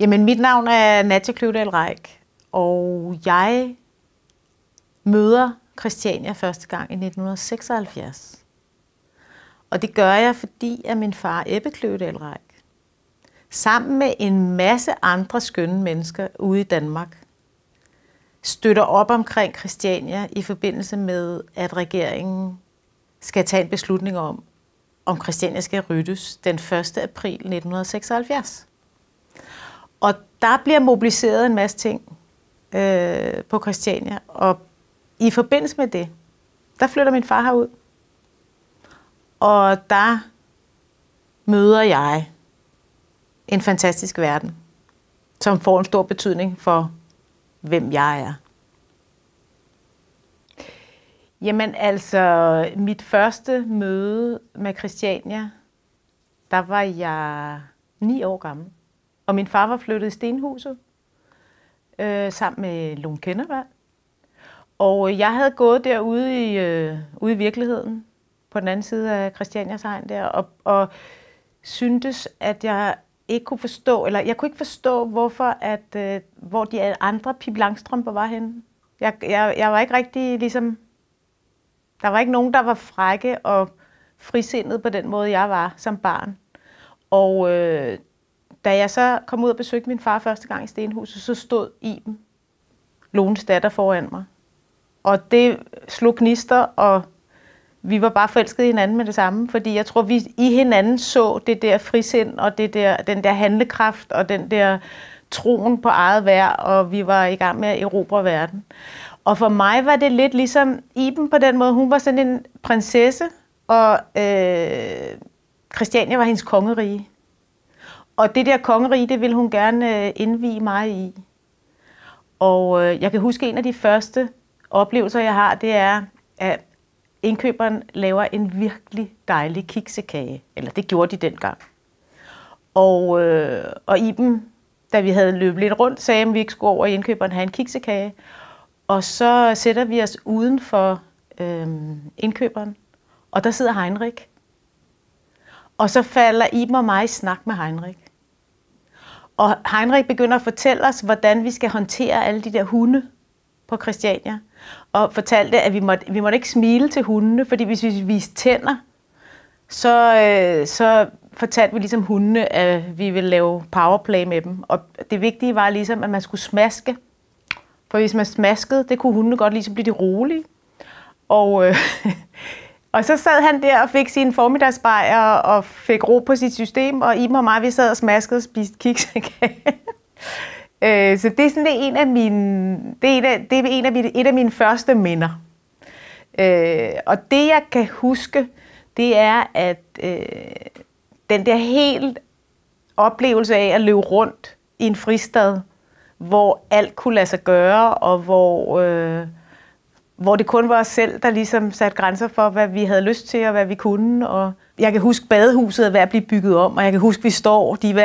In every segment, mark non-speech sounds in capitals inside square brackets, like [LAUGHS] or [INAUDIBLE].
Jamen, mit navn er Natja Kløvedal Reik, og jeg møder Christiania første gang i 1976. Og det gør jeg, fordi at min far Ebbe Kløvedal Reik, sammen med en masse andre skønne mennesker ude i Danmark, støtter op omkring Christiania i forbindelse med, at regeringen skal tage en beslutning om, om Christiania skal ryddes den 1. april 1976. Og der bliver mobiliseret en masse ting øh, på Christiania. Og i forbindelse med det, der flytter min far herud. Og der møder jeg en fantastisk verden, som får en stor betydning for, hvem jeg er. Jamen altså, mit første møde med Christiania, der var jeg ni år gammel. Og min far var flyttet i Stenhuset øh, sammen med Lone Kennervald. Og jeg havde gået derude i, øh, ude i virkeligheden, på den anden side af Christianias egen der, og, og syntes, at jeg ikke kunne forstå, eller jeg kunne ikke forstå, hvorfor at, øh, hvor de andre Pip Langstrømper var henne. Jeg, jeg, jeg var ikke rigtig ligesom... Der var ikke nogen, der var frække og frisindet på den måde, jeg var som barn. Og øh, da jeg så kom ud og besøgte min far første gang i Stenhuset, så stod Iben, Lones datter, foran mig. Og det slog gnister, og vi var bare forelskede i hinanden med det samme, fordi jeg tror, vi i hinanden så det der frisind, og det der, den der handlekraft, og den der troen på eget værd, og vi var i gang med at erobre verden. Og for mig var det lidt ligesom Iben på den måde. Hun var sådan en prinsesse, og øh, Christiania var hendes kongerige. Og det der kongerige, det ville hun gerne øh, indvige mig i. Og øh, jeg kan huske, en af de første oplevelser, jeg har, det er, at indkøberen laver en virkelig dejlig kiksekage. Eller det gjorde de dengang. Og, øh, og Iben, da vi havde løbet lidt rundt, sagde, at vi ikke skulle over i indkøberen have en kiksekage. Og så sætter vi os uden for øhm, indkøberen, og der sidder Heinrich. Og så falder Iben og mig i snak med Heinrich. Og Heinrich begynder at fortælle os, hvordan vi skal håndtere alle de der hunde på Christiania. Og fortalte, at vi måtte, vi måtte ikke smile til hundene, fordi hvis vi viste tænder, så, øh, så fortalte vi ligesom hundene, at vi ville lave powerplay med dem. Og det vigtige var ligesom, at man skulle smaske. For hvis man smaskede, det kunne hundene godt ligesom blive de rolige. Og øh, [LAUGHS] Og så sad han der og fik sin formiddagsbajer og fik ro på sit system, og Iben og mig, vi sad og smaskede og spiste kiks [LAUGHS] øh, så det er sådan det er en af mine, det er en af, det er en af mine, et af mine første minder. Øh, og det, jeg kan huske, det er, at øh, den der helt oplevelse af at løbe rundt i en fristad, hvor alt kunne lade sig gøre, og hvor... Øh, hvor det kun var os selv, der ligesom satte grænser for, hvad vi havde lyst til og hvad vi kunne. Og jeg kan huske, badehuset er ved at blive bygget om, og jeg kan huske, vi står, de er ved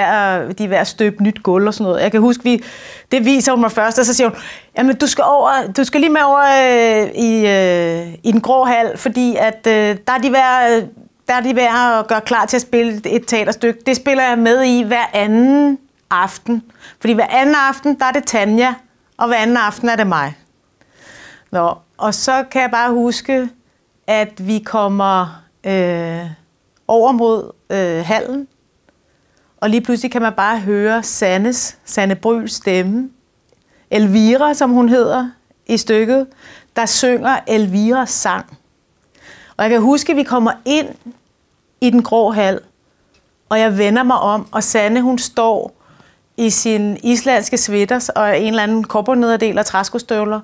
at, de er ved at støbe nyt gulv og sådan noget. Jeg kan huske, vi, det viser hun mig først, og så siger hun, jamen du skal, over, du skal lige med over øh, i, øh, i den grå hal, fordi at, øh, der er de ved at, der er de ved at gøre klar til at spille et teaterstykke. Det spiller jeg med i hver anden aften. Fordi hver anden aften, der er det Tanja, og hver anden aften er det mig. Nå, og så kan jeg bare huske, at vi kommer øh, over mod øh, hallen, og lige pludselig kan man bare høre Sannes, Sanne Bryls stemme, Elvira, som hun hedder i stykket, der synger Elviras sang. Og jeg kan huske, at vi kommer ind i den grå hal, og jeg vender mig om, og Sanne, hun står i sin islandske svitters og en eller anden kobbernederdel og træskostøvler,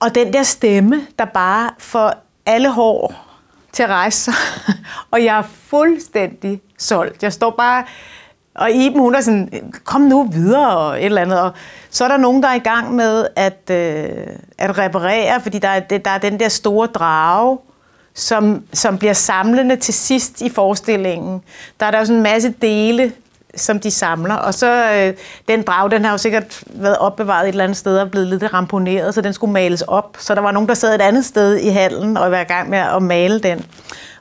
og den der stemme, der bare får alle hår til at rejse sig. [LAUGHS] og jeg er fuldstændig solgt. Jeg står bare... Og Iben, hun er sådan, kom nu videre og et eller andet. Og så er der nogen, der er i gang med at, øh, at reparere, fordi der er, der er den der store drage, som, som bliver samlende til sidst i forestillingen. Der er der jo sådan en masse dele, som de samler. Og så øh, den drag, den har jo sikkert været opbevaret et eller andet sted og blevet lidt ramponeret, så den skulle males op. Så der var nogen, der sad et andet sted i hallen og var i gang med at male den.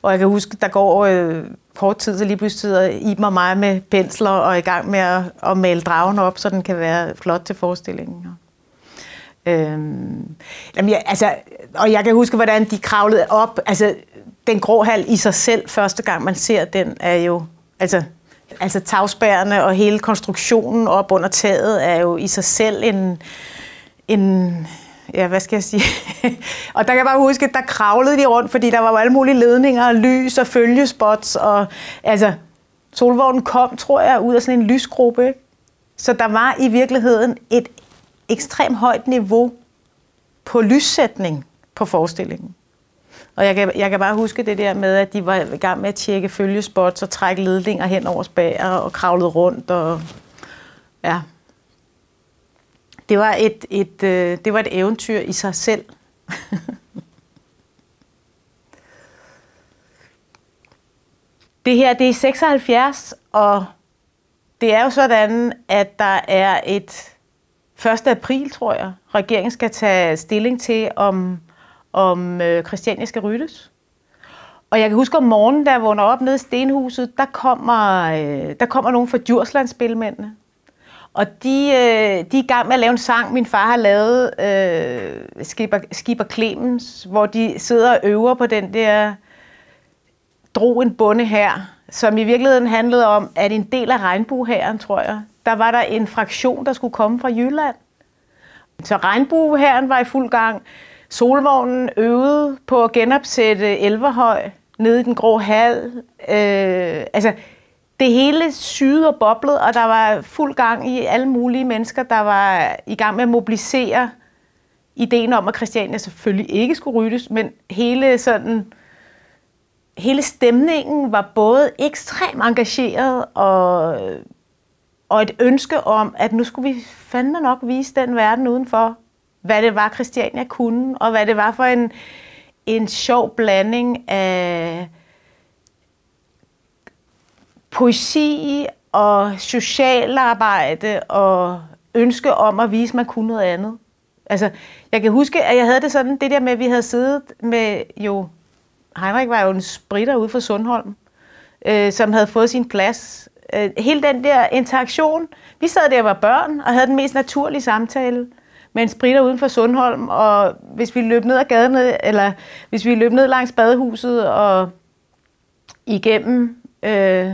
Og jeg kan huske, der går øh, kort tid, så lige pludselig sidder Iben og mig med pensler og er i gang med at, at male dragen op, så den kan være flot til forestillingen. Øhm, jamen, jeg, altså, og jeg kan huske, hvordan de kravlede op. Altså, den grå hal i sig selv, første gang man ser den, er jo... Altså, Altså tagspærrene og hele konstruktionen op under taget er jo i sig selv en, en ja, hvad skal jeg sige? [LAUGHS] og der kan jeg bare huske, at der kravlede de rundt, fordi der var alle mulige ledninger og lys og følgespots. Og, altså, solvognen kom, tror jeg, ud af sådan en lysgruppe. Så der var i virkeligheden et ekstremt højt niveau på lyssætning på forestillingen. Og jeg kan, jeg kan bare huske det der med, at de var i gang med at tjekke følgespots og trække ledninger hen over spager og kravlede rundt. Og, ja. det, var et, et, øh, det var et eventyr i sig selv. [LAUGHS] det her det er 76, og det er jo sådan, at der er et 1. april, tror jeg, regeringen skal tage stilling til, om om øh, Christiania skal ryddes. Og jeg kan huske om morgenen, da jeg vågner op nede i Stenhuset, der kommer, øh, der kommer nogen fra Djursland-spilmændene. Og de, øh, de er i gang med at lave en sang, min far har lavet, øh, Skipper, Skipper Clemens, hvor de sidder og øver på den der dro en bonde her, som i virkeligheden handlede om, at en del af regnbuehæren, tror jeg, der var der en fraktion, der skulle komme fra Jylland. Så regnbuehæren var i fuld gang. Solvognen øvede på at genopsætte Elverhøj nede i den grå hal. Øh, altså, det hele syede og boblede, og der var fuld gang i alle mulige mennesker, der var i gang med at mobilisere ideen om, at Christiania selvfølgelig ikke skulle ryddes, men hele sådan hele stemningen var både ekstremt engageret og, og et ønske om, at nu skulle vi fandme nok vise den verden udenfor, hvad det var, Christiania kunne, og hvad det var for en, en sjov blanding af poesi og socialarbejde og ønske om at vise, at man kunne noget andet. Altså, jeg kan huske, at jeg havde det sådan, det der med, at vi havde siddet med jo... Heinrich var jo en spritter ude fra Sundholm, øh, som havde fået sin plads. Øh, hele den der interaktion. Vi sad der og var børn og havde den mest naturlige samtale med en spritter uden for Sundholm, og hvis vi løb ned ad gaden, eller hvis vi løb ned langs badehuset og igennem øh,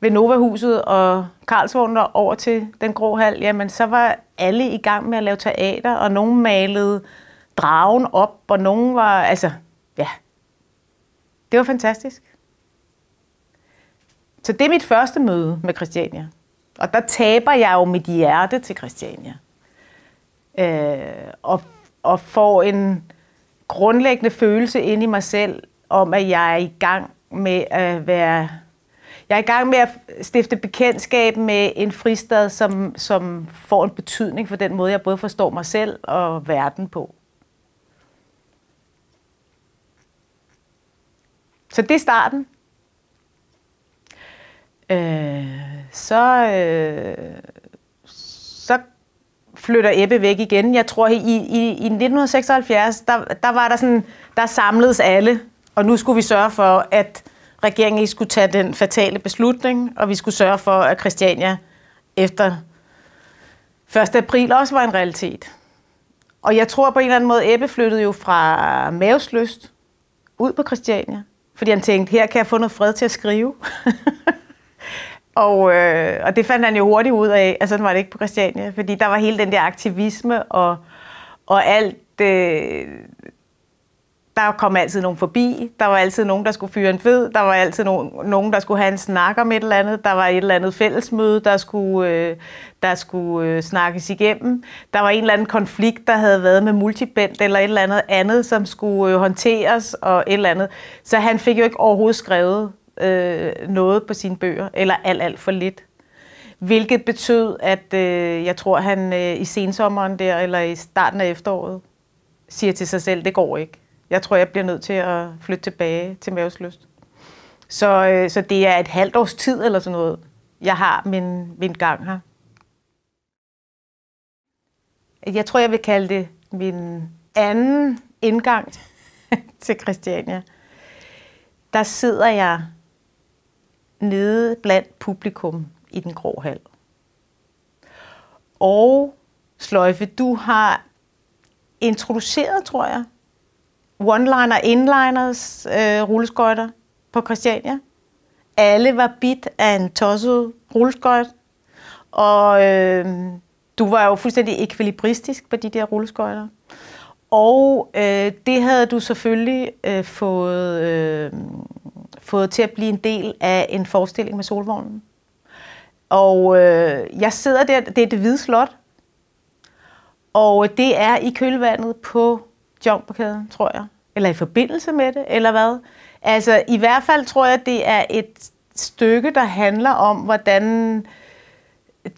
ved Novahuset og Karlsvogn og over til den grå hal, jamen så var alle i gang med at lave teater, og nogen malede dragen op, og nogen var, altså, ja, det var fantastisk. Så det er mit første møde med Christiania. Og der taber jeg jo mit hjerte til Christiania øh, og, og får en grundlæggende følelse ind i mig selv om, at jeg er i gang med at være... Jeg er i gang med at stifte bekendtskab med en fristad, som, som får en betydning for den måde, jeg både forstår mig selv og verden på. Så det er starten. Øh, så, øh, flytter Ebbe væk igen. Jeg tror, i, i, i 1976, der, der var der sådan, der samledes alle, og nu skulle vi sørge for, at regeringen ikke skulle tage den fatale beslutning, og vi skulle sørge for, at Christiania efter 1. april også var en realitet. Og jeg tror på en eller anden måde, Ebbe flyttede jo fra mavesløst ud på Christiania, fordi han tænkte, her kan jeg få noget fred til at skrive. [LAUGHS] Og, øh, og det fandt han jo hurtigt ud af, altså sådan var det ikke på Christiania, fordi der var hele den der aktivisme og, og alt. Øh, der kom altid nogen forbi, der var altid nogen, der skulle fyre en fed, der var altid nogen, nogen, der skulle have en snak om et eller andet, der var et eller andet fællesmøde, der skulle, øh, der skulle øh, snakkes igennem, der var en eller anden konflikt, der havde været med multibent eller et eller andet andet, som skulle øh, håndteres og et eller andet. Så han fik jo ikke overhovedet skrevet øh, noget på sine bøger, eller alt, alt for lidt. Hvilket betød, at øh, jeg tror, han øh, i sensommeren der, eller i starten af efteråret, siger til sig selv, det går ikke. Jeg tror, jeg bliver nødt til at flytte tilbage til mavesløst. Så, øh, så det er et halvt års tid eller sådan noget, jeg har min, min gang her. Jeg tror, jeg vil kalde det min anden indgang [LAUGHS] til Christiania. Der sidder jeg nede blandt publikum i den grå hal. Og Sløjfe, du har introduceret, tror jeg, one-liner, inliners, øh, rulleskøjter på Christiania. Alle var bit af en tosset rulleskøjt, og øh, du var jo fuldstændig ekvilibristisk på de der rulleskøjter. Og øh, det havde du selvfølgelig øh, fået øh, fået til at blive en del af en forestilling med Solvognen. Og øh, jeg sidder der, det er det hvide slot, og øh, det er i kølvandet på Jomperkæden, tror jeg. Eller i forbindelse med det, eller hvad? Altså, i hvert fald tror jeg, det er et stykke, der handler om, hvordan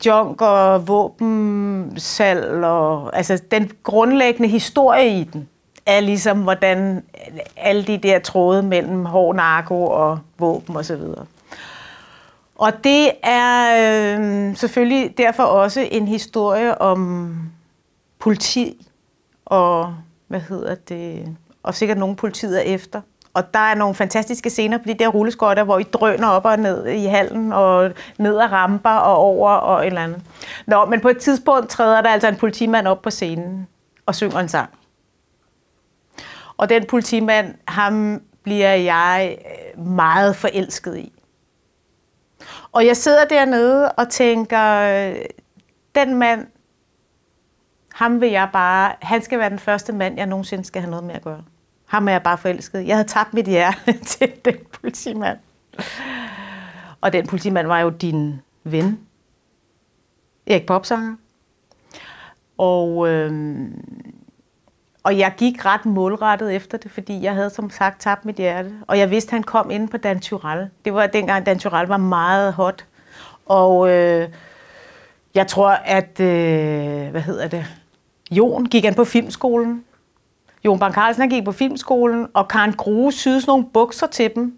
junk og våbensal, og altså den grundlæggende historie i den er ligesom, hvordan alle de der tråde mellem hård narko og våben osv. Og, og det er øh, selvfølgelig derfor også en historie om politi og hvad hedder det, og sikkert nogen politiet er efter. Og der er nogle fantastiske scener på de der rulleskotter, hvor I drøner op og ned i hallen, og ned ad ramper og over og et eller andet. Nå, men på et tidspunkt træder der altså en politimand op på scenen og synger en sang. Og den politimand, ham bliver jeg øh, meget forelsket i. Og jeg sidder dernede og tænker, øh, den mand, ham vil jeg bare, han skal være den første mand, jeg nogensinde skal have noget med at gøre. Ham er jeg bare forelsket. Jeg havde tabt mit hjerte [LAUGHS] til den politimand. Og den politimand var jo din ven. Erik Popsanger. Og øh, og jeg gik ret målrettet efter det, fordi jeg havde som sagt tabt mit hjerte. Og jeg vidste, at han kom ind på Dan Tural. Det var dengang, Dan Tural var meget hot. Og øh, jeg tror, at... Øh, hvad hedder det? Jon gik han på filmskolen. Jon Bang Carlsen gik på filmskolen, og Karen Grue syede sådan nogle bukser til dem,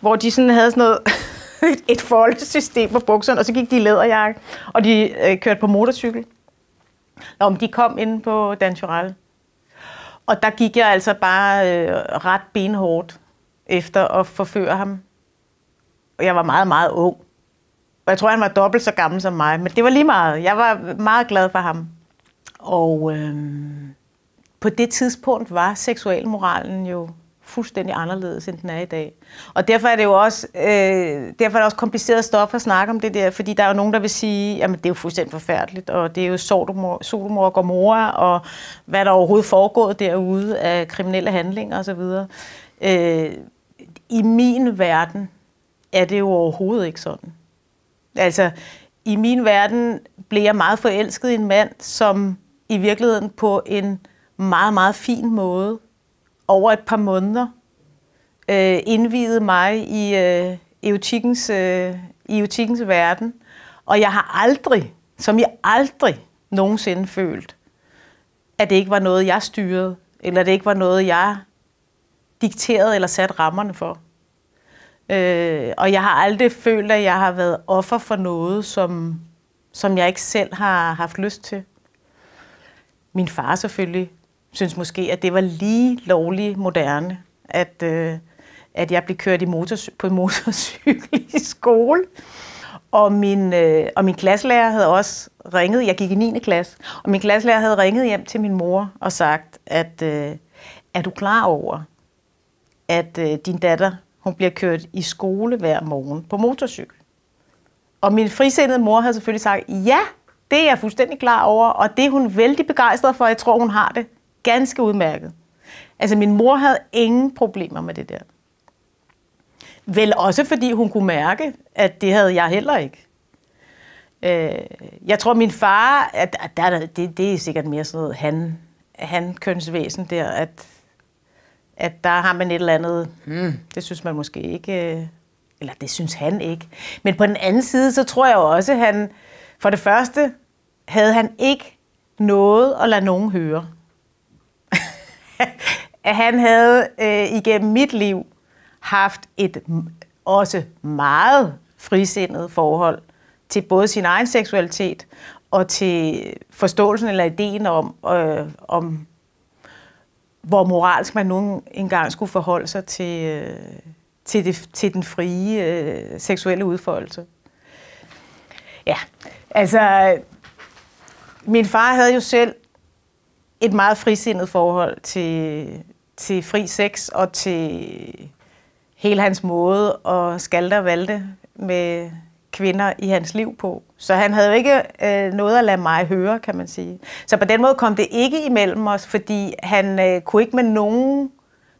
hvor de sådan havde sådan noget [LAUGHS] et foldesystem på bukserne, og så gik de i læderjakke, og de øh, kørte på motorcykel. Nå, men de kom ind på Dan Tural. Og der gik jeg altså bare øh, ret benhårdt efter at forføre ham. Og jeg var meget, meget ung. Og jeg tror, han var dobbelt så gammel som mig, men det var lige meget. Jeg var meget glad for ham. Og øh, på det tidspunkt var seksualmoralen jo fuldstændig anderledes, end den er i dag. Og derfor er det jo også, øh, derfor er det også kompliceret stoppe at snakke om det der, fordi der er jo nogen, der vil sige, at det er jo fuldstændig forfærdeligt, og det er jo solomor og Gomorra, og hvad der overhovedet foregår derude af kriminelle handlinger osv. Øh, I min verden er det jo overhovedet ikke sådan. Altså, i min verden blev jeg meget forelsket i en mand, som i virkeligheden på en meget, meget fin måde over et par måneder øh, indvidede mig i øh, eutikkens, øh, eutikkens verden. Og jeg har aldrig, som jeg aldrig nogensinde følt, at det ikke var noget, jeg styrede, eller det ikke var noget, jeg dikterede eller satte rammerne for. Øh, og jeg har aldrig følt, at jeg har været offer for noget, som, som jeg ikke selv har haft lyst til. Min far selvfølgelig synes måske, at det var lige lovlig moderne, at, øh, at jeg blev kørt i motors- på en motorcykel i skole. Og min, øh, og min klasselærer havde også ringet, jeg gik i 9. klasse, og min klasselærer havde ringet hjem til min mor og sagt, at øh, er du klar over, at øh, din datter hun bliver kørt i skole hver morgen på motorcykel? Og min frisindede mor havde selvfølgelig sagt, ja, det er jeg fuldstændig klar over, og det er hun vældig begejstret for, jeg tror, hun har det ganske udmærket. Altså, min mor havde ingen problemer med det der. Vel også fordi hun kunne mærke, at det havde jeg heller ikke. Øh, jeg tror, min far, at, at der, det, det er sikkert mere sådan noget han, han kønsvæsen der, at, at der har man et eller andet, mm. det synes man måske ikke, øh, eller det synes han ikke. Men på den anden side, så tror jeg også, at han, for det første, havde han ikke noget at lade nogen høre. [LAUGHS] at han havde øh, igennem mit liv haft et også meget frisindet forhold til både sin egen seksualitet og til forståelsen eller ideen om, øh, om hvor moralsk man nogen engang skulle forholde sig til, øh, til, det, til den frie øh, seksuelle udfoldelse. Ja, altså min far havde jo selv et meget frisindet forhold til, til fri sex og til hele hans måde at skalte og valte med kvinder i hans liv på. Så han havde jo ikke øh, noget at lade mig høre, kan man sige. Så på den måde kom det ikke imellem os, fordi han øh, kunne ikke med nogen,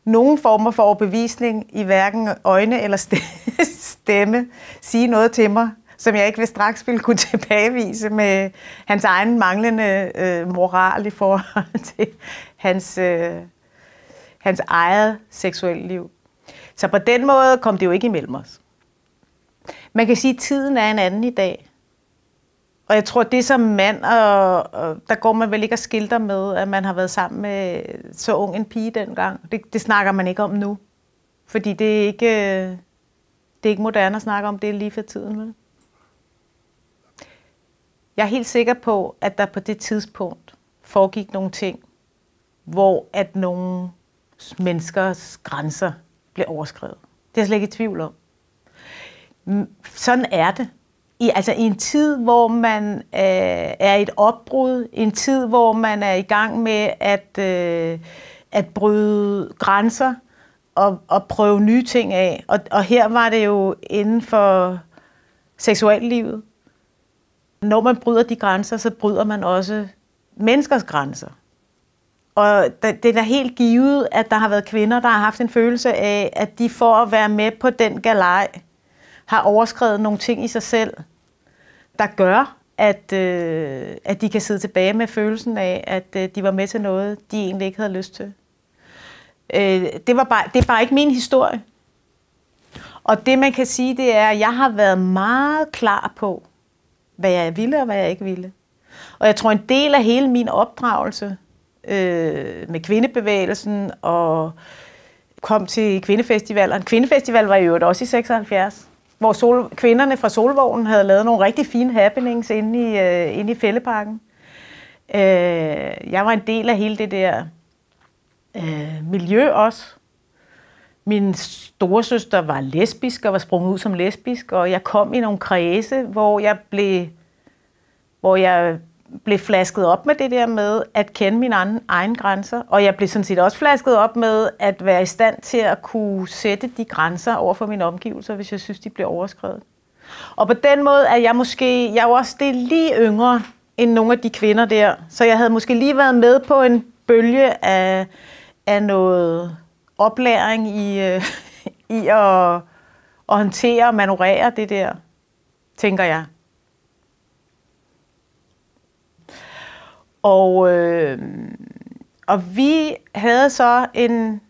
nogen former for overbevisning i hverken øjne eller [LAUGHS] stemme sige noget til mig, som jeg ikke vil straks ville kunne [LAUGHS] tilbagevise med hans egen manglende øh, moral i forhold [LAUGHS] til hans, øh, hans eget seksuelle liv. Så på den måde kom det jo ikke imellem os. Man kan sige, at tiden er en anden i dag. Og jeg tror, det som mand, og, og der går man vel ikke og skilter med, at man har været sammen med så ung en pige dengang. Det, det snakker man ikke om nu. Fordi det er ikke, øh, det er ikke moderne at snakke om, det lige for tiden. Vel? Jeg er helt sikker på, at der på det tidspunkt foregik nogle ting, hvor at nogle menneskers grænser blev overskrevet. Det er jeg slet ikke i tvivl om. Sådan er det. I, altså i en tid, hvor man øh, er i et opbrud, en tid, hvor man er i gang med at, øh, at bryde grænser og, og prøve nye ting af. Og, og her var det jo inden for seksuallivet når man bryder de grænser, så bryder man også menneskers grænser. Og det er da helt givet, at der har været kvinder, der har haft en følelse af, at de for at være med på den galej, har overskrevet nogle ting i sig selv, der gør, at, øh, at de kan sidde tilbage med følelsen af, at øh, de var med til noget, de egentlig ikke havde lyst til. Øh, det, var bare, det er bare ikke min historie. Og det man kan sige, det er, at jeg har været meget klar på, hvad jeg ville og hvad jeg ikke ville. Og jeg tror, en del af hele min opdragelse øh, med kvindebevægelsen og kom til kvindefestival. Og en kvindefestival var jo også i 76, hvor sol, kvinderne fra Solvognen havde lavet nogle rigtig fine happenings inde i, øh, inde i fældeparken. Øh, jeg var en del af hele det der øh, miljø også, min storesøster var lesbisk og var sprunget ud som lesbisk, og jeg kom i nogle kredse, hvor jeg blev, hvor jeg blev flasket op med det der med at kende mine egen, egen grænser, og jeg blev sådan set også flasket op med at være i stand til at kunne sætte de grænser over for mine omgivelser, hvis jeg synes, de bliver overskrevet. Og på den måde er jeg måske, jeg er jo også det lige yngre end nogle af de kvinder der, så jeg havde måske lige været med på en bølge af, af noget oplæring i, øh, i at, at håndtere og manøvrere det der, tænker jeg. Og, øh, og vi havde så en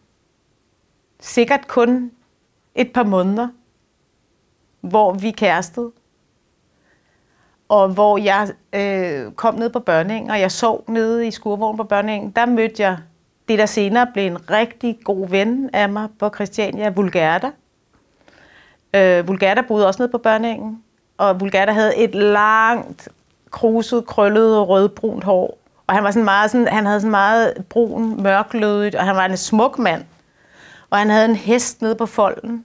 sikkert kun et par måneder, hvor vi kærestede. Og hvor jeg øh, kom ned på børningen, og jeg sov nede i skurvognen på børningen, der mødte jeg det, der senere blev en rigtig god ven af mig på Christiania, Vulgerda. Øh, Vulgerda boede også nede på børneingen, og Vulgerda havde et langt, kruset, krøllet, rødbrunt hår. Og han, var sådan meget, sådan, han havde sådan meget brun, mørklødigt, og han var en smuk mand. Og han havde en hest nede på folden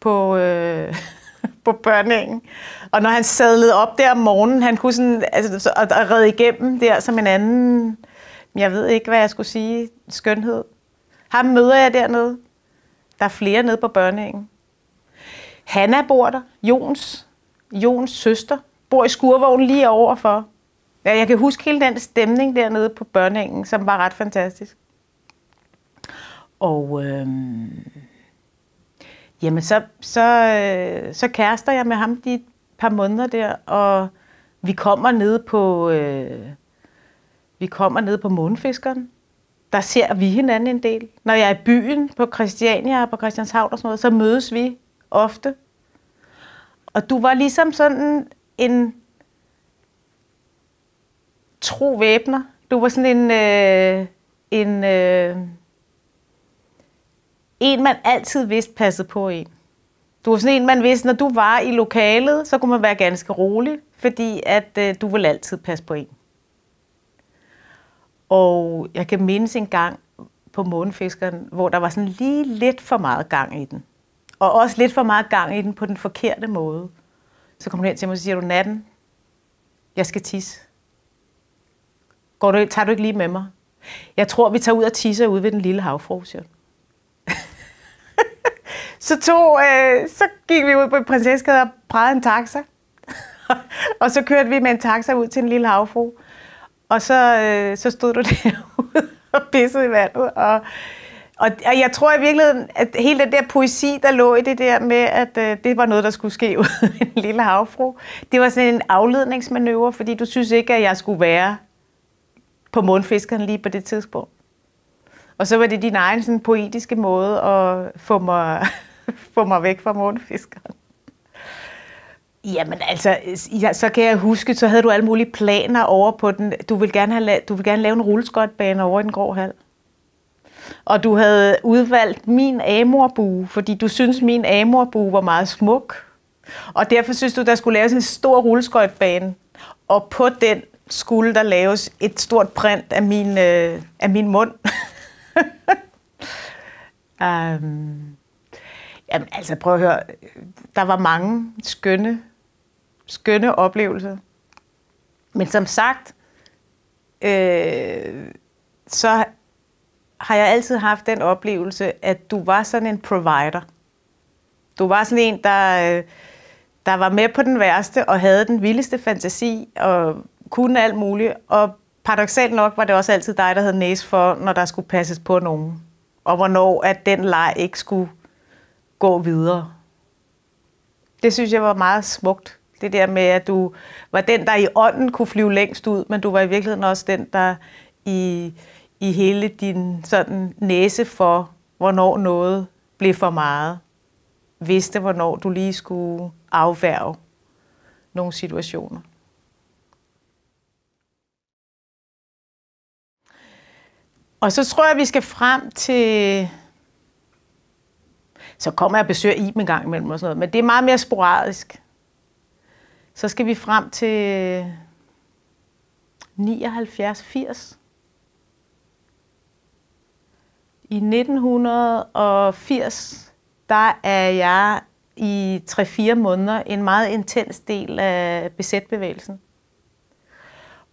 på, øh, [LAUGHS] på børningen. Og når han sadlede op der om morgenen, han kunne sådan, altså, og, og redde igennem der som en anden jeg ved ikke, hvad jeg skulle sige. Skønhed. Ham møder jeg dernede. Der er flere nede på børneingen. Hanna bor der. Jons, Jons søster bor i skurvognen lige overfor. Ja, jeg kan huske hele den stemning dernede på børneingen, som var ret fantastisk. Og øhm, jamen så, så, øh, så kærester jeg med ham de par måneder der, og vi kommer ned på, øh, vi kommer ned på månfiskeren. Der ser vi hinanden en del. Når jeg er i byen på Christiania og på Christianshavn og sådan noget, så mødes vi ofte. Og du var ligesom sådan en tro væbner. Du var sådan en, øh, en, øh, en, man altid vidste passede på en. Du var sådan en, man vidste, når du var i lokalet, så kunne man være ganske rolig, fordi at øh, du ville altid passe på en. Og jeg kan mindes en gang på Månefiskeren, hvor der var sådan lige lidt for meget gang i den. Og også lidt for meget gang i den på den forkerte måde. Så kom hun hen til mig og siger, du natten, jeg skal tisse. Går du, tager du ikke lige med mig? Jeg tror, vi tager ud og tisser ud ved den lille havfru, [LAUGHS] så, tog, øh, så gik vi ud på Prinsessegade og prægede en taxa. [LAUGHS] og så kørte vi med en taxa ud til en lille havfru. Og så, øh, så stod du [LAUGHS] derude og pissede i vandet. Og, og, og jeg tror i virkeligheden, at hele den der poesi, der lå i det der med, at øh, det var noget, der skulle ske [LAUGHS] ud en lille havfru, det var sådan en afledningsmanøvre, fordi du synes ikke, at jeg skulle være på mundfiskeren lige på det tidspunkt. Og så var det din egen sådan, poetiske måde at få mig, [LAUGHS] få mig væk fra mundfiskeren. Jamen altså, ja, så kan jeg huske, så havde du alle mulige planer over på den. Du ville gerne, have, la- du ville gerne lave en rulleskotbane over i den grå hal. Og du havde udvalgt min amorbue, fordi du synes min amorbue var meget smuk. Og derfor synes du, der skulle laves en stor rulleskøjtbane. Og på den skulle der laves et stort print af min, øh, af min mund. um, [LAUGHS] jamen, altså prøv at høre, der var mange skønne skønne oplevelse. Men som sagt, øh, så har jeg altid haft den oplevelse, at du var sådan en provider. Du var sådan en, der, øh, der var med på den værste og havde den vildeste fantasi og kunne alt muligt. Og paradoxalt nok var det også altid dig, der havde næse for, når der skulle passes på nogen. Og hvornår at den leg ikke skulle gå videre. Det synes jeg var meget smukt. Det der med, at du var den, der i ånden kunne flyve længst ud, men du var i virkeligheden også den, der i, i hele din sådan næse for, hvornår noget blev for meget, vidste, hvornår du lige skulle afværge nogle situationer. Og så tror jeg, vi skal frem til... Så kommer jeg og besøger Iben en gang imellem og sådan noget, men det er meget mere sporadisk. Så skal vi frem til 79-80. I 1980, der er jeg i 3-4 måneder en meget intens del af besætbevægelsen.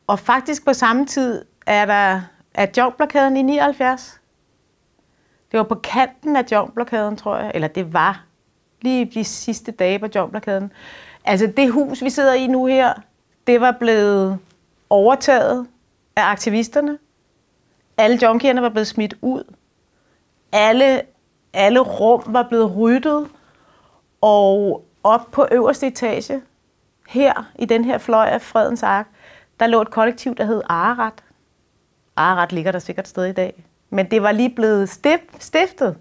Og faktisk på samme tid er der er jobblokaden i 79. Det var på kanten af jobblokaden, tror jeg. Eller det var lige de sidste dage på jobblokaden. Altså det hus, vi sidder i nu her, det var blevet overtaget af aktivisterne. Alle junkierne var blevet smidt ud. Alle, alle rum var blevet ryddet. Og op på øverste etage, her i den her fløj af Fredens Ark, der lå et kollektiv, der hed Ararat. Ararat ligger der sikkert sted i dag. Men det var lige blevet stiftet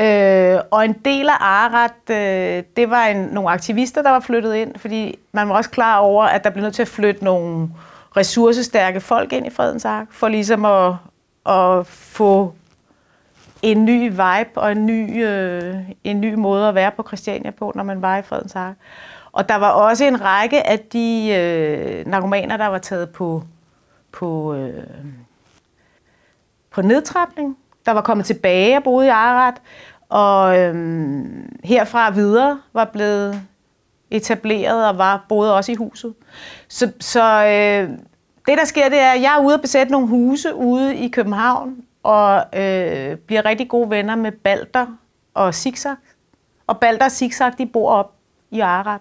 Øh, og en del af Arat, øh, det var en, nogle aktivister, der var flyttet ind, fordi man var også klar over, at der blev nødt til at flytte nogle ressourcestærke folk ind i Fredens Ark, for ligesom at, at få en ny vibe og en ny, øh, en ny måde at være på Christiania på, når man var i Fredens Ark. Og der var også en række af de øh, narkomaner, der var taget på, på, øh, på nedtrapning, der var kommet tilbage og boede i Ararat, og øhm, herfra videre var blevet etableret og var boede også i huset. Så, så øh, det, der sker, det er, at jeg er ude og besætte nogle huse ude i København, og øh, bliver rigtig gode venner med Balder og Zigzag. Og Balder og Zigzag, de bor op i Ararat.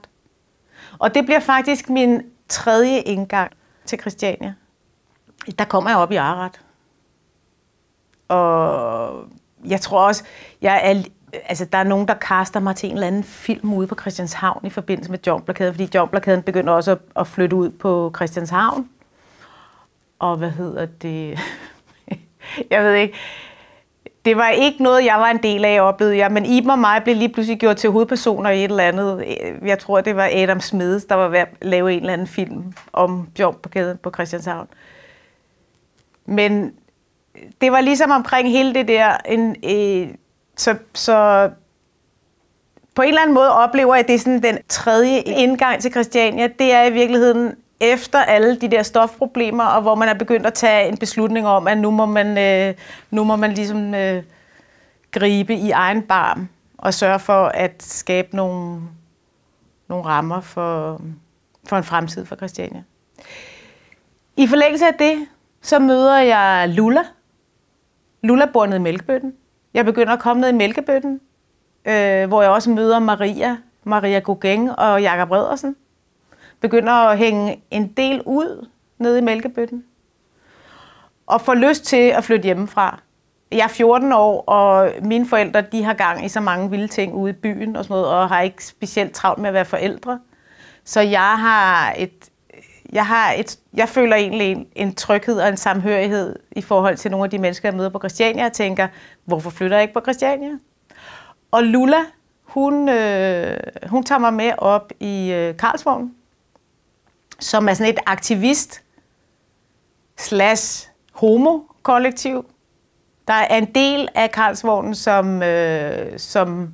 Og det bliver faktisk min tredje indgang til Christiania. Der kommer jeg op i Ararat og jeg tror også, jeg er, altså, der er nogen, der kaster mig til en eller anden film ude på Christianshavn i forbindelse med Jomblokaden, fordi Jomblokaden begynder også at, at flytte ud på Christianshavn. Og hvad hedder det? [LAUGHS] jeg ved ikke. Det var ikke noget, jeg var en del af, oplevede jeg, men Iben og mig blev lige pludselig gjort til hovedpersoner i et eller andet. Jeg tror, det var Adam Smedes, der var ved at lave en eller anden film om Bjørn på kæden på Christianshavn. Men det var ligesom omkring hele det der, en, øh, så, så på en eller anden måde oplever jeg, at det er sådan den tredje indgang til Christiania, det er i virkeligheden efter alle de der stofproblemer, og hvor man er begyndt at tage en beslutning om, at nu må man, øh, nu må man ligesom øh, gribe i egen barm og sørge for at skabe nogle, nogle rammer for, for en fremtid for Christiania. I forlængelse af det, så møder jeg Lula, Lulla bor nede i Mælkebøtten. Jeg begynder at komme ned i Mælkebøtten, øh, hvor jeg også møder Maria, Maria Gugeng og Jakob Rødersen. Begynder at hænge en del ud nede i Mælkebøtten. Og får lyst til at flytte hjemmefra. Jeg er 14 år, og mine forældre de har gang i så mange vilde ting ude i byen og sådan noget, og har ikke specielt travlt med at være forældre. Så jeg har et, jeg, har et, jeg føler egentlig en, en tryghed og en samhørighed i forhold til nogle af de mennesker, jeg møder på Christiania, og tænker, hvorfor flytter jeg ikke på Christiania? Og Lula, hun, øh, hun tager mig med op i øh, Karlsvogn, som er sådan et aktivist slash homo-kollektiv. Der er en del af Karlsvognen, som, øh, som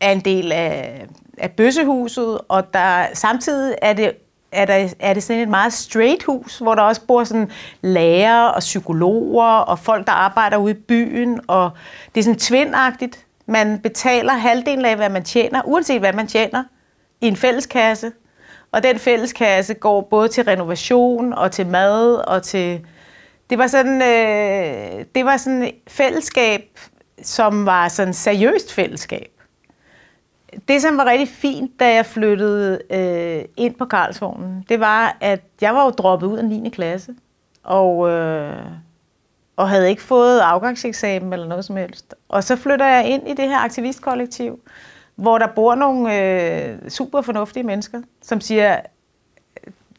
er en del af, af bøssehuset, og der, samtidig er det er, der, er det sådan et meget straight hus, hvor der også bor sådan lærere og psykologer og folk, der arbejder ude i byen, og det er sådan tvindagtigt. Man betaler halvdelen af, hvad man tjener, uanset hvad man tjener, i en fælleskasse. Og den fælleskasse går både til renovation og til mad og til... Det var sådan, øh, det var sådan et fællesskab, som var sådan seriøst fællesskab det, som var rigtig fint, da jeg flyttede øh, ind på Karlsvognen, det var, at jeg var jo droppet ud af 9. klasse, og, øh, og havde ikke fået afgangseksamen eller noget som helst. Og så flytter jeg ind i det her aktivistkollektiv, hvor der bor nogle øh, super fornuftige mennesker, som siger,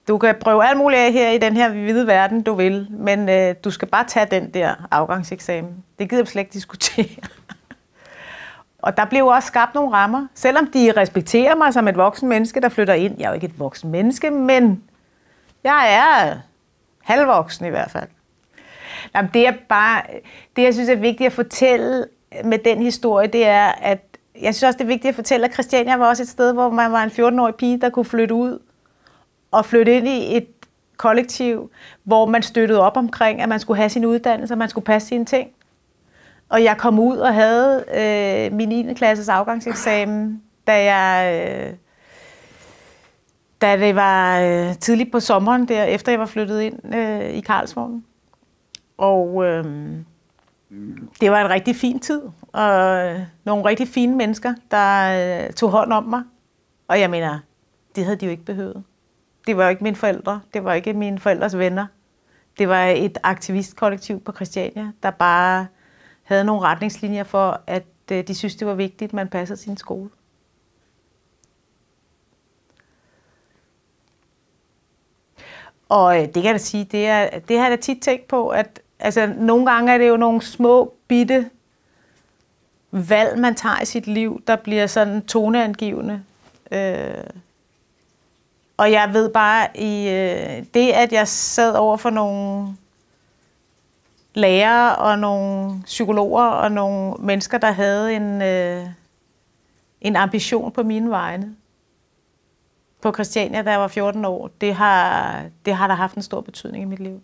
du kan prøve alt muligt af her i den her hvide verden, du vil, men øh, du skal bare tage den der afgangseksamen. Det gider vi slet ikke diskutere. Og der blev også skabt nogle rammer. Selvom de respekterer mig som et voksen menneske, der flytter ind. Jeg er jo ikke et voksen menneske, men jeg er halvvoksen i hvert fald. Jamen, det, er bare, det, jeg synes er vigtigt at fortælle med den historie, det er, at jeg synes også, det er vigtigt at fortælle, at Christiania var også et sted, hvor man var en 14-årig pige, der kunne flytte ud og flytte ind i et kollektiv, hvor man støttede op omkring, at man skulle have sin uddannelse, og man skulle passe sine ting. Og jeg kom ud og havde øh, min 9. klasses afgangseksamen, da jeg... Øh, da det var øh, tidligt på sommeren, der, efter jeg var flyttet ind øh, i Karlsvognen. Og øh, det var en rigtig fin tid, og øh, nogle rigtig fine mennesker, der øh, tog hånd om mig. Og jeg mener, det havde de jo ikke behøvet. Det var jo ikke mine forældre, det var ikke mine forældres venner. Det var et aktivistkollektiv på Christiania, der bare havde nogle retningslinjer for, at øh, de synes, det var vigtigt, at man passede sin skole. Og øh, det kan jeg da sige, det, er, det har jeg da tit tænkt på, at altså, nogle gange er det jo nogle små, bitte valg, man tager i sit liv, der bliver sådan toneangivende. Øh, og jeg ved bare, i øh, det, at jeg sad over for nogle lærere og nogle psykologer og nogle mennesker, der havde en, øh, en ambition på mine vegne på Christiania, da jeg var 14 år, det har, det har da haft en stor betydning i mit liv.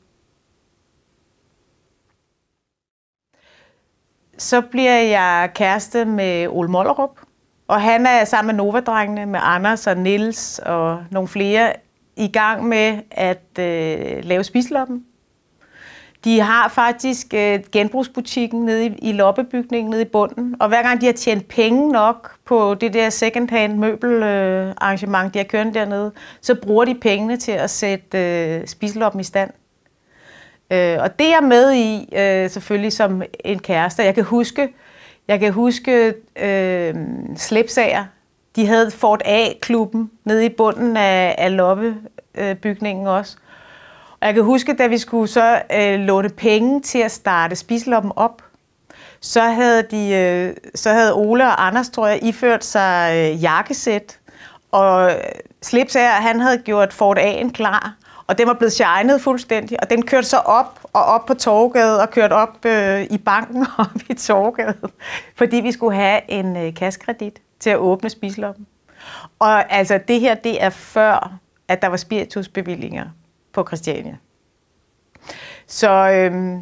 Så bliver jeg kæreste med Ole Mollerup, og han er sammen med Nova-drengene, med Anders og Nils og nogle flere, i gang med at øh, lave spisloppen. De har faktisk øh, genbrugsbutikken nede i, i loppebygningen nede i bunden, og hver gang de har tjent penge nok på det der second-hand møbelarrangement, øh, de har kørt dernede, så bruger de pengene til at sætte øh, spiseloppen i stand. Øh, og det er jeg med i, øh, selvfølgelig som en kæreste. Jeg kan huske, jeg kan huske øh, slipsager. De havde Fort A-klubben nede i bunden af, af loppebygningen også. Og jeg kan huske, da vi skulle så øh, låne penge til at starte spiseloppen op, så havde, de, øh, så havde Ole og Anders, tror jeg, iført sig øh, jakkesæt. Og øh, slips af, han havde gjort Ford A'en klar. Og den var blevet shined fuldstændig, og den kørte så op og op på Torgade og kørte op øh, i banken [LAUGHS] op i Torgade, fordi vi skulle have en øh, kaskredit til at åbne spiseloppen. Og altså det her, det er før, at der var spiritusbevillinger på Christiania. Så øh,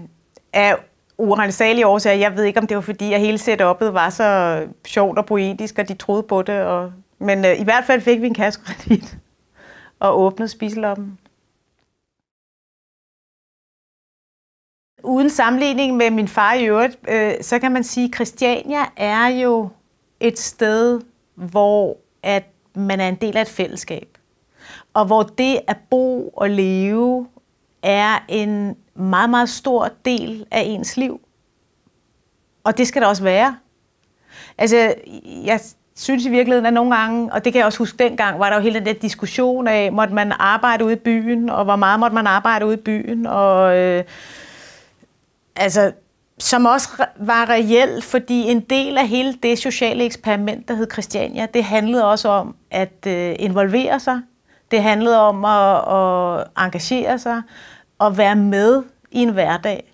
af urensagelige årsager, jeg ved ikke, om det var fordi, at hele setup'et var så sjovt og poetisk, og de troede på det. Og, men øh, i hvert fald fik vi en kassekredit [LAUGHS] og åbnede spiseloppen. Uden sammenligning med min far i øvrigt, øh, så kan man sige, at Christiania er jo et sted, hvor at man er en del af et fællesskab og hvor det at bo og leve er en meget, meget stor del af ens liv. Og det skal der også være. Altså, jeg synes i virkeligheden, at nogle gange, og det kan jeg også huske dengang, var der jo hele den der diskussion af, måtte man arbejde ude i byen, og hvor meget måtte man arbejde ude i byen, og øh, altså, som også var reelt, fordi en del af hele det sociale eksperiment, der hed Christiania, det handlede også om at øh, involvere sig, det handlede om at, at engagere sig og være med i en hverdag.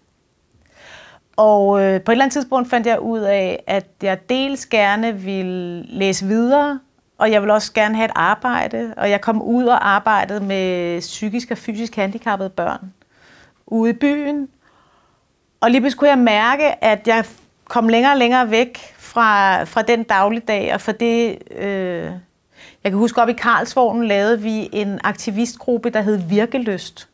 Og øh, på et eller andet tidspunkt fandt jeg ud af, at jeg dels gerne ville læse videre, og jeg ville også gerne have et arbejde. Og jeg kom ud og arbejdede med psykisk og fysisk handicappede børn ude i byen. Og lige pludselig kunne jeg mærke, at jeg kom længere og længere væk fra, fra den dagligdag og fra det, øh, jeg kan huske, op i Karlsvognen lavede vi en aktivistgruppe, der hed Virkeløst.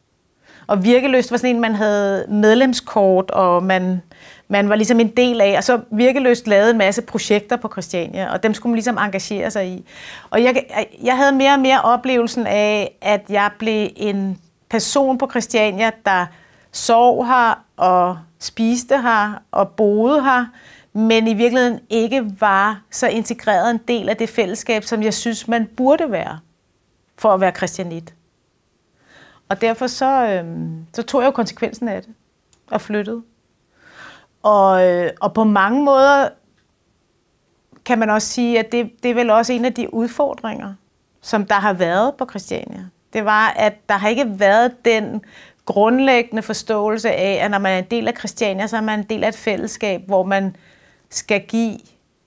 Og Virkeløst var sådan en, man havde medlemskort, og man, man var ligesom en del af. Og så Virkeløst lavede en masse projekter på Christiania, og dem skulle man ligesom engagere sig i. Og jeg, jeg havde mere og mere oplevelsen af, at jeg blev en person på Christiania, der sov her og spiste her og boede her men i virkeligheden ikke var så integreret en del af det fællesskab, som jeg synes, man burde være for at være kristianit. Og derfor så, øh, så tog jeg jo konsekvensen af det og flyttede. Og, øh, og på mange måder kan man også sige, at det, det er vel også en af de udfordringer, som der har været på Christiania. Det var, at der har ikke været den grundlæggende forståelse af, at når man er en del af Christiania, så er man en del af et fællesskab, hvor man skal give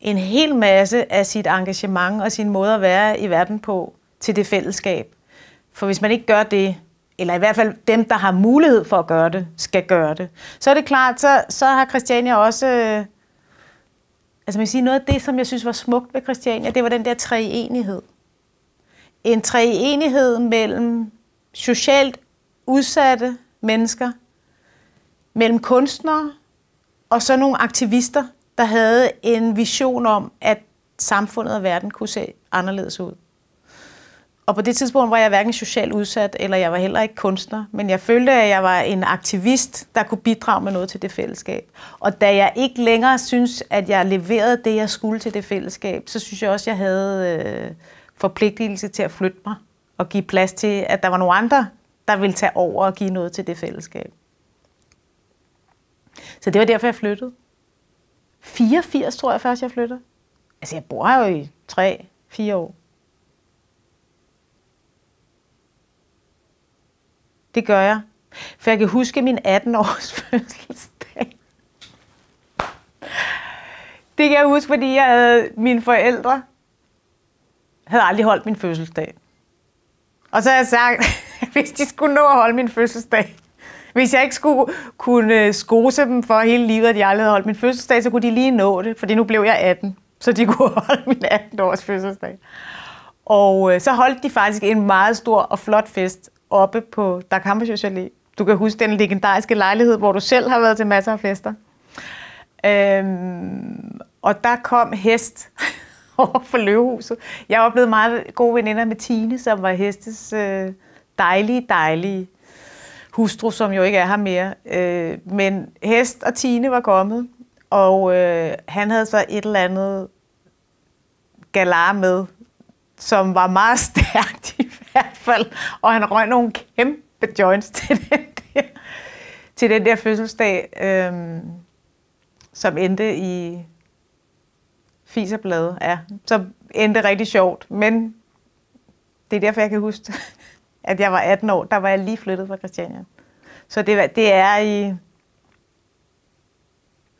en hel masse af sit engagement og sin måde at være i verden på til det fællesskab. For hvis man ikke gør det, eller i hvert fald dem, der har mulighed for at gøre det, skal gøre det. Så er det klart, så, så har Christiania også... Øh, altså man kan sige, noget af det, som jeg synes var smukt ved Christiania, det var den der treenighed. En treenighed mellem socialt udsatte mennesker, mellem kunstnere og så nogle aktivister, der havde en vision om, at samfundet og verden kunne se anderledes ud. Og på det tidspunkt var jeg hverken socialt udsat, eller jeg var heller ikke kunstner, men jeg følte, at jeg var en aktivist, der kunne bidrage med noget til det fællesskab. Og da jeg ikke længere synes, at jeg leverede det, jeg skulle til det fællesskab, så synes jeg også, at jeg havde øh, forpligtelse til at flytte mig og give plads til, at der var nogle andre, der ville tage over og give noget til det fællesskab. Så det var derfor, jeg flyttede. 84, tror jeg først, jeg flyttede. Altså, jeg bor her jo i 3-4 år. Det gør jeg. For jeg kan huske min 18-års [LAUGHS] fødselsdag. Det kan jeg huske, fordi jeg havde, mine forældre havde aldrig holdt min fødselsdag. Og så har jeg sagt, at [LAUGHS] hvis de skulle nå at holde min fødselsdag, hvis jeg ikke skulle kunne skose dem for hele livet, at jeg aldrig havde holdt min fødselsdag, så kunne de lige nå det, fordi nu blev jeg 18, så de [LAUGHS] kunne holde min 18-års fødselsdag. Og øh, så holdt de faktisk en meget stor og flot fest oppe på Dag Hammarskjölds Du kan huske den legendariske lejlighed, hvor du selv har været til masser af fester. Øhm, og der kom hest [LAUGHS] over for løvehuset. Jeg var blevet meget gode veninder med Tine, som var hestes øh, dejlige, dejlige hustru, som jo ikke er her mere. Øh, men Hest og Tine var kommet, og øh, han havde så et eller andet galar med, som var meget [LAUGHS] stærkt i hvert fald, og han røg nogle kæmpe joints [LAUGHS] til den der, til den der fødselsdag, øh, som endte i fiserbladet, ja, som endte rigtig sjovt, men det er derfor, jeg kan huske at jeg var 18 år, der var jeg lige flyttet fra Christiania. Så det, det er i...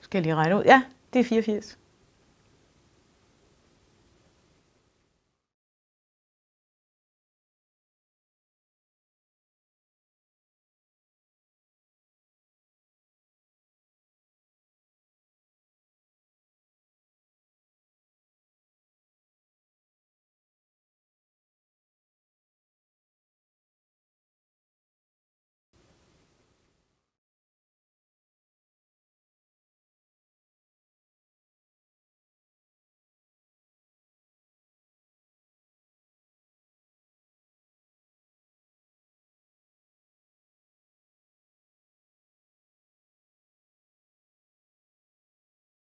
Skal jeg lige regne ud? Ja, det er 84.